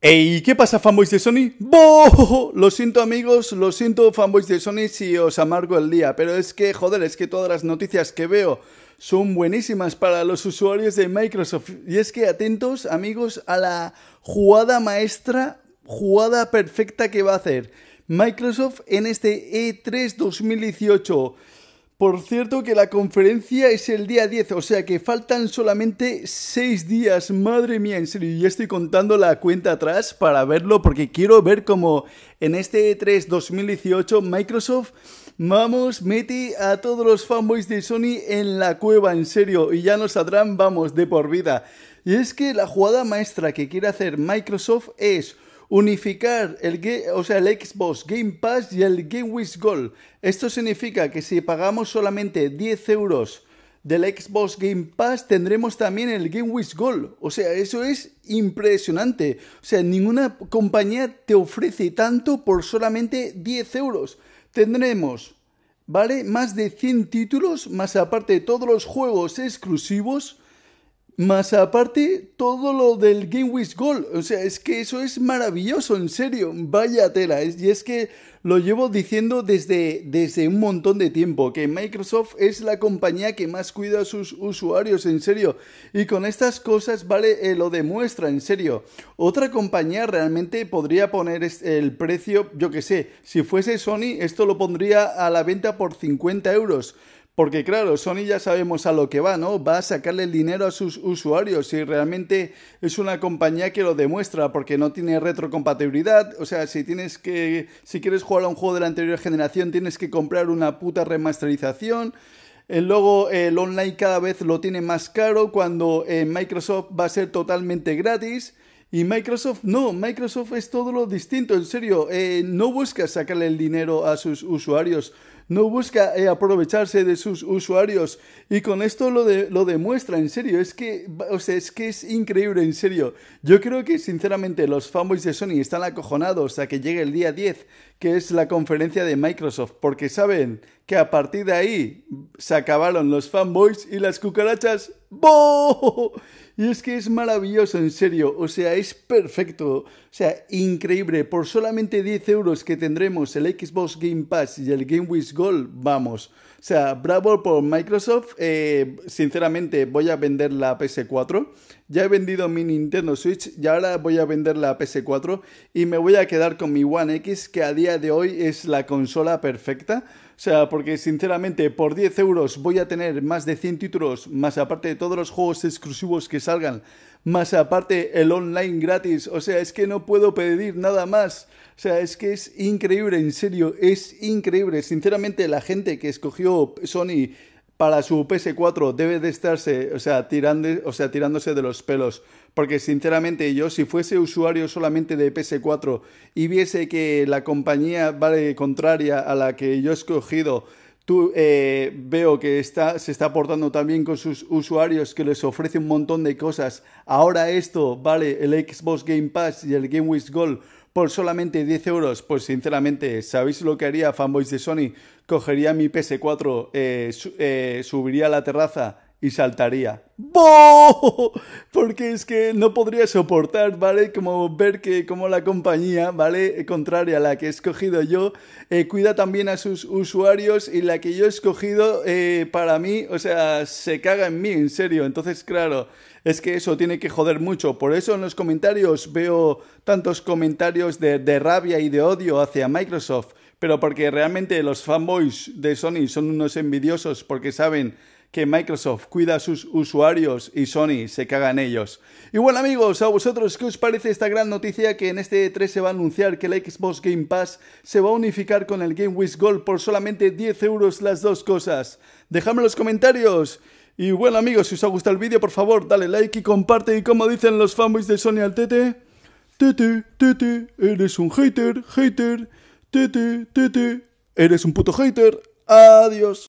¡Ey! ¿qué pasa fanboys de Sony? ¡Boo! Lo siento amigos, lo siento fanboys de Sony si os amargo el día, pero es que, joder, es que todas las noticias que veo son buenísimas para los usuarios de Microsoft. Y es que atentos amigos a la jugada maestra, jugada perfecta que va a hacer Microsoft en este E3 2018. Por cierto que la conferencia es el día 10, o sea que faltan solamente 6 días. Madre mía, en serio, ya estoy contando la cuenta atrás para verlo porque quiero ver como en este E3 2018 Microsoft Vamos, mete a todos los fanboys de Sony en la cueva, en serio, y ya nos saldrán, vamos, de por vida. Y es que la jugada maestra que quiere hacer Microsoft es unificar el, o sea, el Xbox Game Pass y el Game With Gold. Esto significa que si pagamos solamente 10 euros del Xbox Game Pass tendremos también el Game With Gold. O sea, eso es impresionante. O sea, ninguna compañía te ofrece tanto por solamente 10 euros. Tendremos, ¿vale? Más de 100 títulos, más aparte de todos los juegos exclusivos más aparte, todo lo del Game Wish Gold. O sea, es que eso es maravilloso, en serio. Vaya tela. Y es que lo llevo diciendo desde, desde un montón de tiempo, que Microsoft es la compañía que más cuida a sus usuarios, en serio. Y con estas cosas, vale, eh, lo demuestra, en serio. Otra compañía realmente podría poner el precio, yo que sé, si fuese Sony, esto lo pondría a la venta por 50 euros. Porque claro, Sony ya sabemos a lo que va, ¿no? Va a sacarle el dinero a sus usuarios y realmente es una compañía que lo demuestra porque no tiene retrocompatibilidad. O sea, si tienes que, si quieres jugar a un juego de la anterior generación, tienes que comprar una puta remasterización. Eh, luego el online cada vez lo tiene más caro cuando eh, Microsoft va a ser totalmente gratis. Y Microsoft no, Microsoft es todo lo distinto, en serio, eh, no busca sacarle el dinero a sus usuarios, no busca eh, aprovecharse de sus usuarios. Y con esto lo, de, lo demuestra, en serio. Es que, sea, es que es increíble, en serio. Yo creo que, sinceramente, los fanboys de Sony están acojonados a que llegue el día 10, que es la conferencia de Microsoft, porque saben que a partir de ahí se acabaron los fanboys y las cucarachas. ¡Boo! Y es que es maravilloso, en serio. O sea, es perfecto. O sea, increíble. Por solamente 10 euros que tendremos el Xbox Game Pass y el Game With vamos. O sea, bravo por Microsoft. Eh, sinceramente, voy a vender la PS4 ya he vendido mi Nintendo Switch y ahora voy a vender la PS4 y me voy a quedar con mi One X que a día de hoy es la consola perfecta. O sea, porque sinceramente por 10 euros voy a tener más de 100 títulos, más aparte de todos los juegos exclusivos que salgan, más aparte el online gratis. O sea, es que no puedo pedir nada más. O sea, es que es increíble, en serio, es increíble. Sinceramente la gente que escogió Sony para su PS4 debe de estarse, o sea, o sea, tirándose de los pelos. Porque sinceramente yo, si fuese usuario solamente de PS4 y viese que la compañía vale, contraria a la que yo he escogido tú eh, veo que está, se está aportando también con sus usuarios, que les ofrece un montón de cosas. Ahora esto, vale, el Xbox Game Pass y el Game with Gold por solamente 10 euros. Pues sinceramente, ¿sabéis lo que haría fanboys de Sony? Cogería mi PS4, eh, eh, subiría a la terraza y saltaría. Porque es que no podría soportar, ¿vale? Como ver que como la compañía, ¿vale? Eh, contraria a la que he escogido yo, eh, cuida también a sus usuarios y la que yo he escogido eh, para mí, o sea, se caga en mí, en serio. Entonces, claro, es que eso tiene que joder mucho. Por eso en los comentarios veo tantos comentarios de rabia y de odio hacia Microsoft. Pero porque realmente los fanboys de Sony son unos envidiosos porque saben que Microsoft cuida a sus usuarios y Sony se caga en ellos. Y bueno amigos, ¿a vosotros qué os parece esta gran noticia que en este E3 se va a anunciar que la Xbox Game Pass se va a unificar con el Game With Gold por solamente 10 euros las dos cosas? Dejadme en los comentarios. Y bueno amigos, si os ha gustado el vídeo por favor dale like y comparte y como dicen los fanboys de Sony al tete, tete, tete, eres un hater, hater, tete, tete, eres un puto hater, adiós.